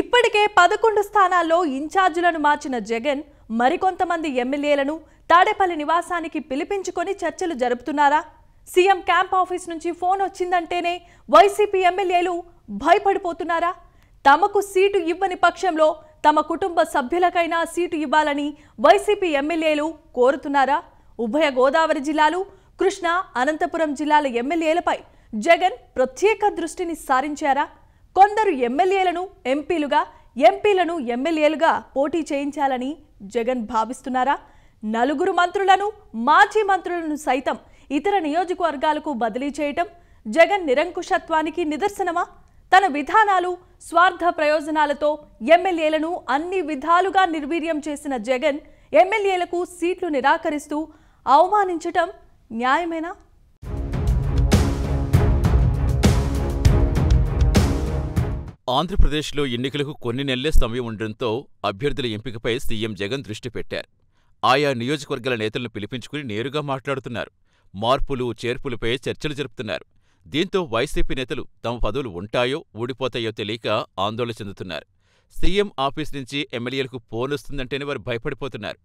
ఇప్పటికే పదకొండు స్థానాల్లో ఇన్ఛార్జీలను మార్చిన జగన్ మరికొంతమంది ఎమ్మెల్యేలను తాడేపల్లి నివాసానికి పిలిపించుకొని చర్చలు జరుపుతున్నారా సీఎం క్యాంప్ ఆఫీస్ నుంచి ఫోన్ వచ్చిందంటేనే వైసీపీ ఎమ్మెల్యేలు భయపడిపోతున్నారా తమకు సీటు ఇవ్వని పక్షంలో తమ కుటుంబ సభ్యులకైనా సీటు ఇవ్వాలని వైసీపీ ఎమ్మెల్యేలు కోరుతున్నారా ఉభయ గోదావరి జిల్లాలు కృష్ణా అనంతపురం జిల్లాల ఎమ్మెల్యేలపై జగన్ ప్రత్యేక దృష్టిని సారించారా కొందరు ఎమ్మెల్యేలను ఎంపీలుగా ఎంపీలను ఎమ్మెల్యేలుగా పోటీ చేయించాలని జగన్ భావిస్తున్నారా నలుగురు మంత్రులను మాజీ మంత్రులను సైతం ఇతర నియోజకవర్గాలకు బదిలీ చేయటం జగన్ నిరంకుశత్వానికి నిదర్శనమా తన విధానాలు స్వార్థ ప్రయోజనాలతో ఎమ్మెల్యేలను అన్ని విధాలుగా నిర్వీర్యం చేసిన జగన్ ఎమ్మెల్యేలకు సీట్లు నిరాకరిస్తూ అవమానించటం న్యాయమేనా ఆంధ్రప్రదేశ్లో ఎన్నికలకు కొన్ని నెలలే సమయం ఉండడంతో అభ్యర్థుల ఎంపికపై సీఎం జగన్ దృష్టి పెట్టారు. ఆయా నియోజకవర్గాల నేతలను పిలిపించుకుని నేరుగా మాట్లాడుతున్నారు. మార్పులు, చేర్పులపై చర్చలు జరుపుతున్నారు. దీంతో వైసీపీ నేతలు తమ పదవులు ఉంటాయో, ఊడిపోతాయో తెలియక ఆందోళన చెందుతున్నారు. సీఎం ఆఫీస్ నుంచి ఎమ్మెల్యేలకు వస్తుందంటేనే వారు భయపడిపోతున్నారు.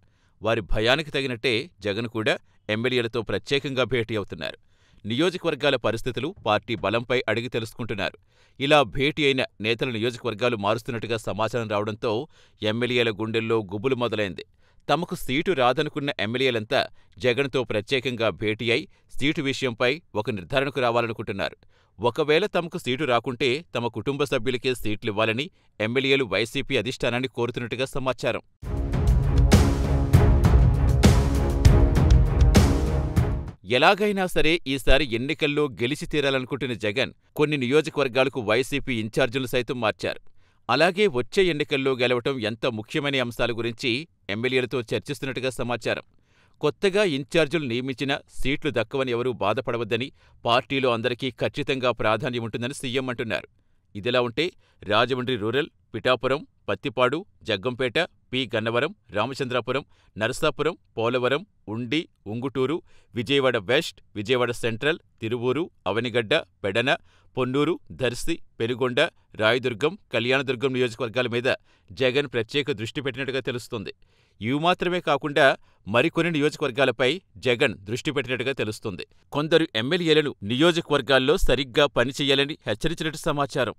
వారి భయానికి తగినట్టే జగన్ కూడా ఎమ్మెల్యేలతో ప్రత్యేకంగా భేటీ అవుతున్నారు. నియోజకవర్గాల పరిస్థితులు, పార్టీ బలంపై అడిగి తెలుసుకుంటున్నారు. ఇలా భేటీ అయిన నేతలు నియోజకవర్గాలు మారుస్తున్నట్టుగా సమాచారం రావడంతో ఎమ్మెల్యేల గుండెల్లో గుబులు మొదలైంది. తమకు సీటు రాదనుకున్న ఎమ్మెల్యేలంతా జగన్తో ప్రత్యేకంగా భేటీ అయి సీటు విషయంపై ఒక నిర్ధారణకు రావాలనుకుంటున్నారు. ఒకవేళ తమకు సీటు రాకుంటే తమ కుటుంబ సభ్యులకే సీట్లివ్వాలని ఎమ్మెల్యేలు వైసీపీ అధిష్ఠానాన్ని కోరుతున్నట్టుగా సమాచారం. ఎలాగైనా సరే ఈసారి ఎన్నికల్లో గెలిచి తీరాలనుకుంటున్న జగన్ కొన్ని నియోజకవర్గాలకు వైసీపీ ఇన్ఛార్జీలు సైతం మార్చారు. అలాగే వచ్చే ఎన్నికల్లో గెలవటం ఎంత ముఖ్యమైన అంశాల గురించి ఎమ్మెల్యేలతో చర్చిస్తున్నట్టుగా సమాచారం. కొత్తగా ఇన్ఛార్జీలు నియమించిన సీట్లు దక్కవని ఎవరూ బాధపడవద్దని, పార్టీలో అందరికీ ఖచ్చితంగా ప్రాధాన్యం ఉంటుందని సీఎం అంటున్నారు. ఇదిలా ఉంటే Rajahmundry rural, Pithapuram, Prathipadu, Jaggampeta, P. Gannavaram, Ramachandrapuram, Narasapuram, Polavaram, Undi, Unguturu, Vijayawada west, Vijayawada central, Tiruvuru, Avanigadda, Pedana, Ponnur, Darsi, Penukonda, Rayadurgam, Kalyandurgam నియోజకవర్గాల మీద జగన్ ప్రత్యేక దృష్టి పెట్టినట్టుగా తెలుస్తుంది ఇవి మాత్రమే కాకుండా మరికొన్ని నియోజకవర్గాలపై జగన్ దృష్టి పెట్టినట్టుగా తెలుస్తుంది కొందరు ఎమ్మెల్యేలను నియోజకవర్గాల్లో సరిగ్గా పని చేయాలని హెచ్చరించినట్టు సమాచారం.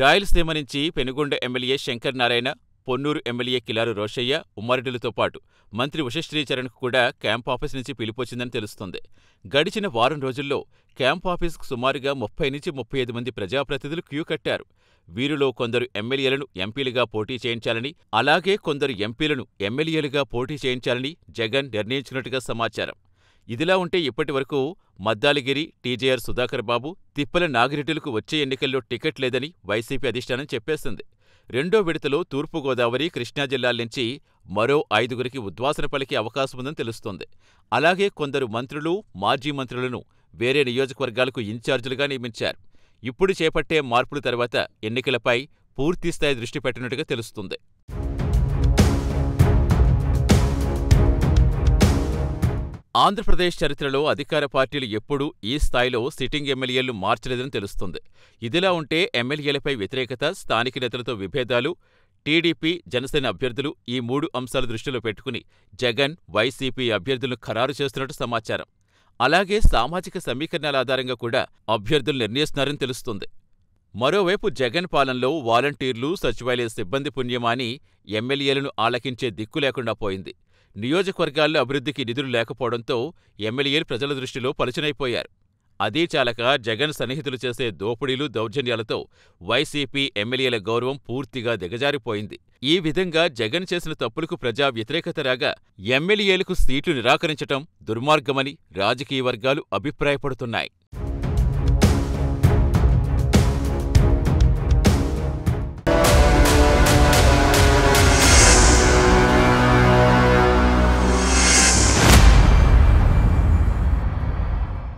రాయలసీమ నుంచి పెనుగొండ ఎమ్మెల్యే శంకర్ నారాయణ, పొన్నూరు ఎమ్మెల్యే కిలారు రోశయ్య ఉమ్మారెడ్డిలతో పాటు మంత్రి ఉషశ్రీచరణ్‌కు కూడా క్యాంప్ ఆఫీస్ నుంచి పిలుపొచ్చిందని తెలుస్తోంది. గడిచిన వారం రోజుల్లో క్యాంప్ ఆఫీసుకు సుమారుగా ముప్పై నుంచి ముప్పై ఐదు మంది ప్రజాప్రతినిధులు క్యూ కట్టారు. వీరిలో కొందరు ఎమ్మెల్యేలను ఎంపీలుగా పోటీ చేయించాలని, అలాగే కొందరు ఎంపీలను ఎమ్మెల్యేలుగా పోటీ చేయించాలని జగన్ నిర్ణయించినట్టుగా సమాచారం. ఇదిలా ఉంటే ఇప్పటివరకు మద్దాలగిరి, టీజేఆర్ సుధాకర్ బాబు, తిప్పల నాగిరెడ్డిలకు వచ్చే ఎన్నికల్లో టికెట్ లేదని వైసీపీ అధిష్టానం చెప్పేసింది. రెండో విడతలో తూర్పుగోదావరి, కృష్ణా జిల్లాల నుంచి మరో ఐదుగురికి ఉద్వాసన పలికే అవకాశముందని తెలుస్తోంది. అలాగే కొందరు మంత్రులు, మాజీ మంత్రులను వేరే నియోజకవర్గాలకు ఇన్ఛార్జీలుగా నియమించారు. ఇప్పుడు చేపట్టే మార్పుల తర్వాత ఎన్నికలపై పూర్తిస్థాయి దృష్టి పెట్టినట్టుగా తెలుస్తుంది. ఆంధ్రప్రదేశ్ చరిత్రలో అధికార పార్టీలు ఎప్పుడూ ఈ స్థాయిలో సిట్టింగ్ ఎమ్మెల్యేలు మార్చలేదని తెలుస్తుంది ఇదిలా ఉంటే ఎమ్మెల్యేలపై వ్యతిరేకత, స్థానిక నేతలతో విభేదాలు, టీడీపీ, జనసేన అభ్యర్థులు ఈ మూడు అంశాలు దృష్టిలో పెట్టుకుని జగన్, వైసీపీ అభ్యర్థులను ఖరారు చేస్తున్నట్టు సమాచారం. అలాగే సామాజిక సమీకరణాల ఆధారంగా కూడా అభ్యర్థులు నిర్ణయిస్తున్నారని తెలుస్తుంది మరోవైపు జగన్ పాలనలో వాలంటీర్లు, సచివాలయ సిబ్బంది పుణ్యమా అని ఎమ్మెల్యేలను ఆలకించే దిక్కు లేకుండా పోయింది. నియోజకవర్గాల్లో అభివృద్ధికి నిధులు లేకపోవడంతో ఎమ్మెల్యేలు ప్రజల దృష్టిలో పలుచనైపోయారు. అదీ చాలక జగన్ సన్నిహితులు చేసే దోపిడీలు, దౌర్జన్యాలతో వైసీపీ ఎమ్మెల్యేల గౌరవం పూర్తిగా దిగజారిపోయింది. ఈ విధంగా జగన్ చేసిన తప్పులకు ప్రజా వ్యతిరేకత రాగా ఎమ్మెల్యేలకు సీట్లు నిరాకరించటం దుర్మార్గమని రాజకీయ వర్గాలు అభిప్రాయపడుతున్నాయి.